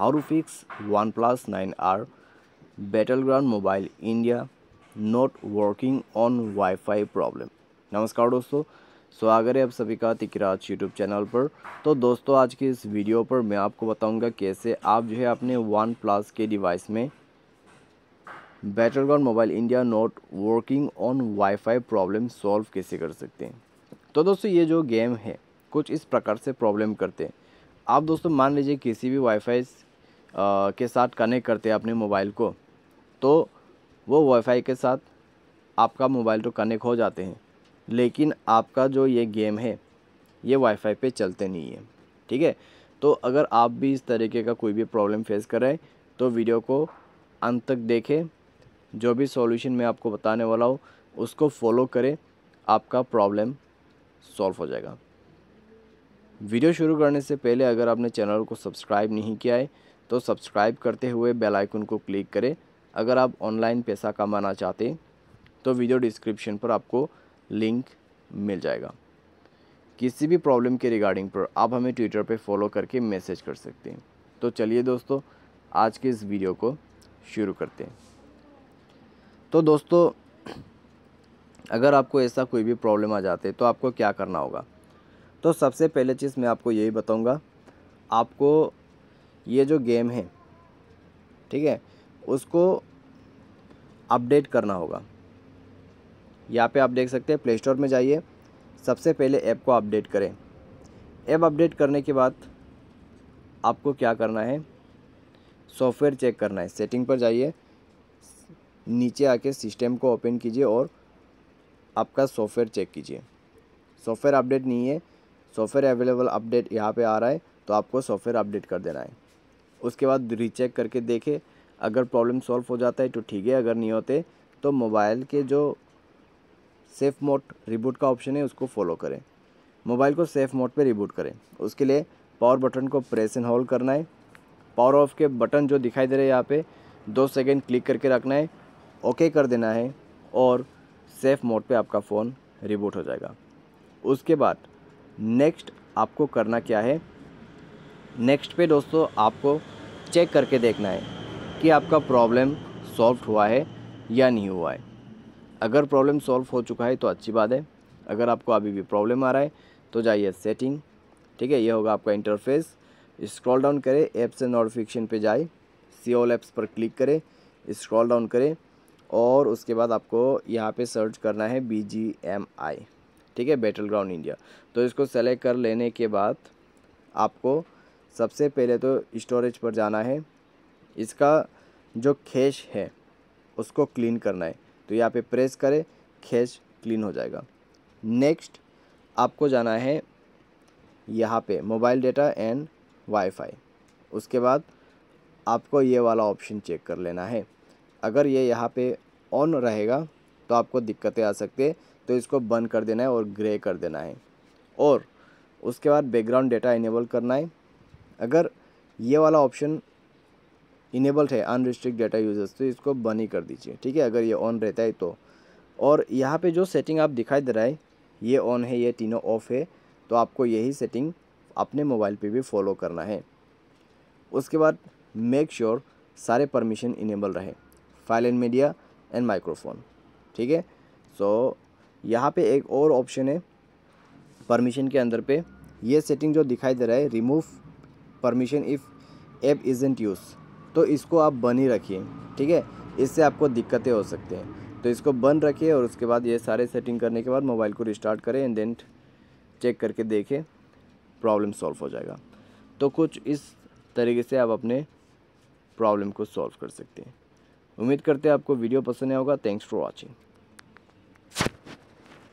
how to fix OnePlus 9R Battleground Mobile India not working on wifi problem नमस्कार दोस्तों स्वागत है आप सभी का तिकराज यूट्यूब चैनल पर तो दोस्तों आज के इस वीडियो पर मैं आपको बताऊंगा कैसे आप जो है अपने वन प्लस के डिवाइस में battleground mobile India not working on wifi problem solve कैसे कर सकते हैं तो दोस्तों ये जो गेम है कुछ इस प्रकार से प्रॉब्लम करते हैं आप दोस्तों मान लीजिए किसी भी वाईफाई के साथ कनेक्ट करते हैं अपने मोबाइल को तो वो वाईफाई के साथ आपका मोबाइल तो कनेक्ट हो जाते हैं लेकिन आपका जो ये गेम है ये वाईफाई पे चलते नहीं है ठीक है तो अगर आप भी इस तरीके का कोई भी प्रॉब्लम फेस कर रहे हैं तो वीडियो को अंत तक देखें जो भी सॉल्यूशन मैं आपको बताने वाला हूँ उसको फॉलो करें आपका प्रॉब्लम सॉल्व हो जाएगा वीडियो शुरू करने से पहले अगर आपने चैनल को सब्सक्राइब नहीं किया है तो सब्सक्राइब करते हुए बेल आइकन को क्लिक करें अगर आप ऑनलाइन पैसा कमाना चाहते तो वीडियो डिस्क्रिप्शन पर आपको लिंक मिल जाएगा किसी भी प्रॉब्लम के रिगार्डिंग पर आप हमें ट्विटर पर फॉलो करके मैसेज कर सकते हैं तो चलिए दोस्तों आज के इस वीडियो को शुरू करते हैं तो दोस्तों अगर आपको ऐसा कोई भी प्रॉब्लम आ जाते तो आपको क्या करना होगा तो सबसे पहले चीज़ मैं आपको यही बताऊंगा आपको ये जो गेम है ठीक है उसको अपडेट करना होगा यहाँ पे आप देख सकते हैं प्ले स्टोर में जाइए सबसे पहले ऐप को अपडेट करें ऐप अपडेट करने के बाद आपको क्या करना है सॉफ्टवेयर चेक करना है सेटिंग पर जाइए नीचे आके सिस्टम को ओपन कीजिए और आपका सॉफ्टवेयर चेक कीजिए सॉफ्टवेयर अपडेट नहीं है सॉफ्टवेयर अवेलेबल अपडेट यहाँ पे आ रहा है तो आपको सॉफ्टवेयर अपडेट कर देना है उसके बाद रीचेक करके देखे अगर प्रॉब्लम सॉल्व हो जाता है तो ठीक है अगर नहीं होते तो मोबाइल के जो सेफ़ मोड रिबूट का ऑप्शन है उसको फॉलो करें मोबाइल को सेफ़ मोड पे रिबूट करें उसके लिए पावर बटन को प्रेस एंड होल्ड करना है पावर ऑफ के बटन जो दिखाई दे रहे हैं यहाँ पे दो सेकेंड क्लिक करके रखना है ओके कर देना है और सेफ़ मोड पे आपका फ़ोन रिबूट हो जाएगा उसके बाद नेक्स्ट आपको करना क्या है नेक्स्ट पे दोस्तों आपको चेक करके देखना है कि आपका प्रॉब्लम सॉल्व हुआ है या नहीं हुआ है अगर प्रॉब्लम सॉल्व हो चुका है तो अच्छी बात है अगर आपको अभी भी प्रॉब्लम आ रहा है तो जाइए सेटिंग ठीक है ये होगा आपका इंटरफेस स्क्रॉल डाउन करें ऐप एंड नोटिफिकेशन पे जाए सी ऑल ऐप्स पर क्लिक करें स्क्रॉल डाउन करें और उसके बाद आपको यहाँ पे सर्च करना है बी जी एम आई ठीक है बैटल ग्राउंड इंडिया तो इसको सेलेक्ट कर लेने के बाद आपको सबसे पहले तो स्टोरेज पर जाना है इसका जो खेश है उसको क्लीन करना है तो यहाँ पे प्रेस करें खेश क्लीन हो जाएगा नेक्स्ट आपको जाना है यहाँ पे मोबाइल डेटा एंड वाईफाई उसके बाद आपको ये वाला ऑप्शन चेक कर लेना है अगर ये यहाँ पे ऑन रहेगा तो आपको दिक्कतें आ सकती है तो इसको बंद कर देना है और ग्रे कर देना है और उसके बाद बैकग्राउंड डेटा इनेबल करना है अगर ये वाला ऑप्शन इनेबल्ड है अनरिस्ट्रिक्ट डाटा यूजर्स तो इसको बन ही कर दीजिए ठीक है अगर ये ऑन रहता है तो और यहाँ पे जो सेटिंग आप दिखाई दे रहा है ये ऑन है ये तीनों ऑफ है तो आपको यही सेटिंग अपने मोबाइल पे भी फॉलो करना है उसके बाद मेक श्योर sure सारे परमिशन इनेबल रहे file and media and microphone ठीक है सो यहाँ पे एक और ऑप्शन है परमिशन के अंदर पे ये सेटिंग जो दिखाई दे रहा है remove permission if app isn't use तो इसको आप बंद ही रखिए ठीक है इससे आपको दिक्कतें हो सकती हैं तो इसको बंद रखिए और उसके बाद ये सारे सेटिंग करने के बाद मोबाइल को रिस्टार्ट करें एंड देन चेक करके देखें प्रॉब्लम सॉल्व हो जाएगा तो कुछ इस तरीके से आप अपने प्रॉब्लम को सॉल्व कर सकते हैं उम्मीद करते हैं आपको वीडियो पसंद आया होगा थैंक्स फॉर वॉचिंग